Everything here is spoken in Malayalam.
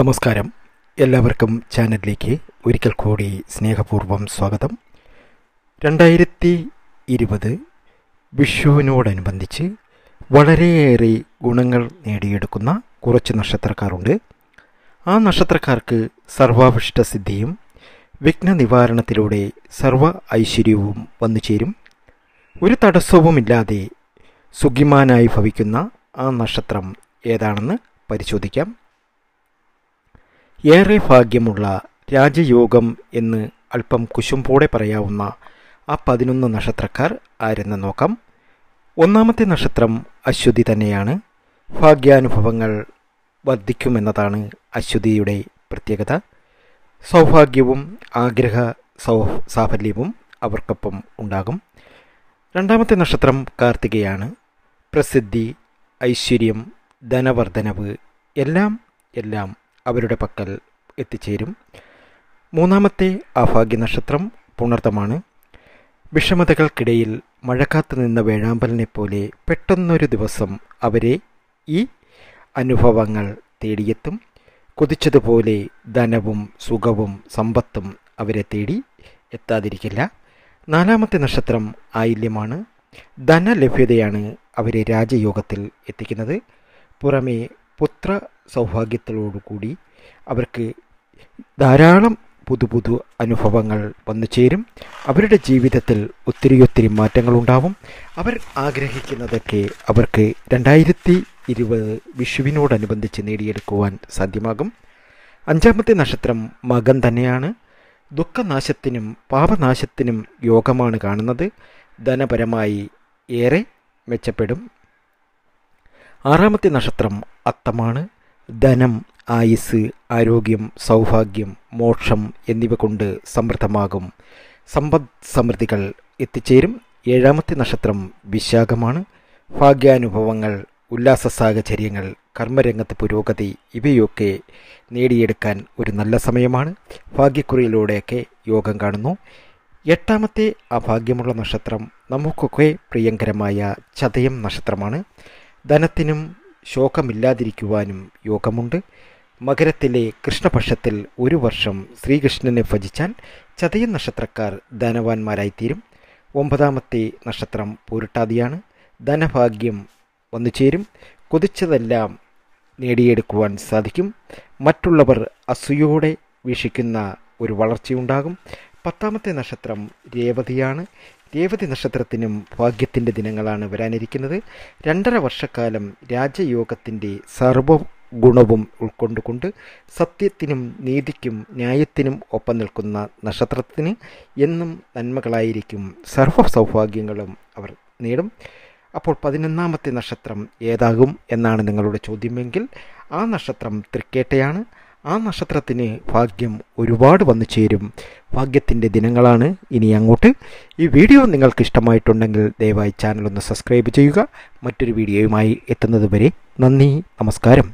നമസ്കാരം എല്ലാവർക്കും ചാനലിലേക്ക് ഒരിക്കൽ കൂടി സ്നേഹപൂർവ്വം സ്വാഗതം രണ്ടായിരത്തി ഇരുപത് വിഷുവിനോടനുബന്ധിച്ച് വളരെയേറെ ഗുണങ്ങൾ നേടിയെടുക്കുന്ന കുറച്ച് നക്ഷത്രക്കാരുണ്ട് ആ നക്ഷത്രക്കാർക്ക് സർവാഭിഷ്ടസിദ്ധിയും വിഘ്ന നിവാരണത്തിലൂടെ സർവ ഐശ്വര്യവും വന്നു ചേരും ഒരു തടസ്സവുമില്ലാതെ സുഖിമാനായി ഭവിക്കുന്ന ആ നക്ഷത്രം ഏതാണെന്ന് പരിശോധിക്കാം ഏറെ ഭാഗ്യമുള്ള രാജയോഗം എന്ന് അല്പം കുശുമ്പോടെ പറയാവുന്ന ആ പതിനൊന്ന് നക്ഷത്രക്കാർ ആരെന്ന് നോക്കാം ഒന്നാമത്തെ നക്ഷത്രം അശ്വതി തന്നെയാണ് ഭാഗ്യാനുഭവങ്ങൾ വർദ്ധിക്കുമെന്നതാണ് അശ്വതിയുടെ പ്രത്യേകത സൗഭാഗ്യവും ആഗ്രഹ സൗ സാഫല്യവും അവർക്കൊപ്പം ഉണ്ടാകും രണ്ടാമത്തെ നക്ഷത്രം കാർത്തികയാണ് പ്രസിദ്ധി ഐശ്വര്യം ധനവർദ്ധനവ് എല്ലാം എല്ലാം അവരുടെ പക്കൽ എത്തിച്ചേരും മൂന്നാമത്തെ ആഭാഗ്യ നക്ഷത്രം പുണർത്തമാണ് വിഷമതകൾക്കിടയിൽ മഴക്കാത്തു നിന്ന വേഴാമ്പലിനെ പോലെ പെട്ടെന്നൊരു ദിവസം അവരെ ഈ അനുഭവങ്ങൾ തേടിയെത്തും കൊതിച്ചതുപോലെ ധനവും സുഖവും സമ്പത്തും അവരെ തേടി എത്താതിരിക്കില്ല നാലാമത്തെ നക്ഷത്രം ആയില്യമാണ് ധനലഭ്യതയാണ് അവരെ രാജയോഗത്തിൽ എത്തിക്കുന്നത് പുറമേ പുത്ര സൗഭാഗ്യത്തിലോടുകൂടി അവർക്ക് ധാരാളം പുതു പുതു അനുഭവങ്ങൾ വന്നു ചേരും അവരുടെ ജീവിതത്തിൽ ഒത്തിരി ഒത്തിരി മാറ്റങ്ങളുണ്ടാവും അവർ ആഗ്രഹിക്കുന്നതൊക്കെ അവർക്ക് രണ്ടായിരത്തി ഇരുപത് വിഷുവിനോടനുബന്ധിച്ച് നേടിയെടുക്കുവാൻ സാധ്യമാകും അഞ്ചാമത്തെ നക്ഷത്രം മകം തന്നെയാണ് ദുഃഖനാശത്തിനും പാപനാശത്തിനും യോഗമാണ് കാണുന്നത് ധനപരമായി ഏറെ മെച്ചപ്പെടും ആറാമത്തെ നക്ഷത്രം അത്തമാണ് ധനം ആയുസ് ആരോഗ്യം സൗഭാഗ്യം മോക്ഷം എന്നിവ കൊണ്ട് സമൃദ്ധമാകും സമ്പദ് സമൃദ്ധികൾ എത്തിച്ചേരും ഏഴാമത്തെ നക്ഷത്രം വിശാഖമാണ് ഭാഗ്യാനുഭവങ്ങൾ ഉല്ലാസ സാഹചര്യങ്ങൾ കർമ്മരംഗത്ത് പുരോഗതി ഇവയൊക്കെ നേടിയെടുക്കാൻ ഒരു നല്ല സമയമാണ് ഭാഗ്യക്കുറിയിലൂടെയൊക്കെ യോഗം കാണുന്നു എട്ടാമത്തെ അഭാഗ്യമുള്ള നക്ഷത്രം നമുക്കൊക്കെ പ്രിയങ്കരമായ ചതയം നക്ഷത്രമാണ് ധനത്തിനും ശോകമില്ലാതിരിക്കുവാനും യോഗമുണ്ട് മകരത്തിലെ കൃഷ്ണപക്ഷത്തിൽ ഒരു വർഷം ശ്രീകൃഷ്ണനെ ഭജിച്ചാൽ ചതയ നക്ഷത്രക്കാർ ധനവാന്മാരായിത്തീരും ഒമ്പതാമത്തെ നക്ഷത്രം പൂരട്ടാതിയാണ് ധനഭാഗ്യം വന്നുചേരും കൊതിച്ചതെല്ലാം നേടിയെടുക്കുവാൻ സാധിക്കും മറ്റുള്ളവർ അസൂയോടെ വീക്ഷിക്കുന്ന ഒരു വളർച്ചയുണ്ടാകും പത്താമത്തെ നക്ഷത്രം രേവതിയാണ് രേവതി നക്ഷത്രത്തിനും ഭാഗ്യത്തിൻ്റെ ദിനങ്ങളാണ് വരാനിരിക്കുന്നത് രണ്ടര വർഷക്കാലം രാജയോഗത്തിൻ്റെ സർവ ഗുണവും ഉൾക്കൊണ്ടുകൊണ്ട് സത്യത്തിനും നീതിക്കും ന്യായത്തിനും ഒപ്പം നിൽക്കുന്ന നക്ഷത്രത്തിന് എന്നും നന്മകളായിരിക്കും സർവ സൗഭാഗ്യങ്ങളും അവർ നേടും അപ്പോൾ പതിനൊന്നാമത്തെ നക്ഷത്രം ഏതാകും എന്നാണ് നിങ്ങളുടെ ചോദ്യമെങ്കിൽ ആ നക്ഷത്രം തൃക്കേട്ടയാണ് ആ നക്ഷത്രത്തിന് ഭാഗ്യം ഒരുപാട് വന്നു ചേരും ഭാഗ്യത്തിൻ്റെ ദിനങ്ങളാണ് ഇനി അങ്ങോട്ട് ഈ വീഡിയോ നിങ്ങൾക്ക് ഇഷ്ടമായിട്ടുണ്ടെങ്കിൽ ദയവായി ചാനലൊന്ന് സബ്സ്ക്രൈബ് ചെയ്യുക മറ്റൊരു വീഡിയോയുമായി എത്തുന്നതുവരെ നന്ദി നമസ്കാരം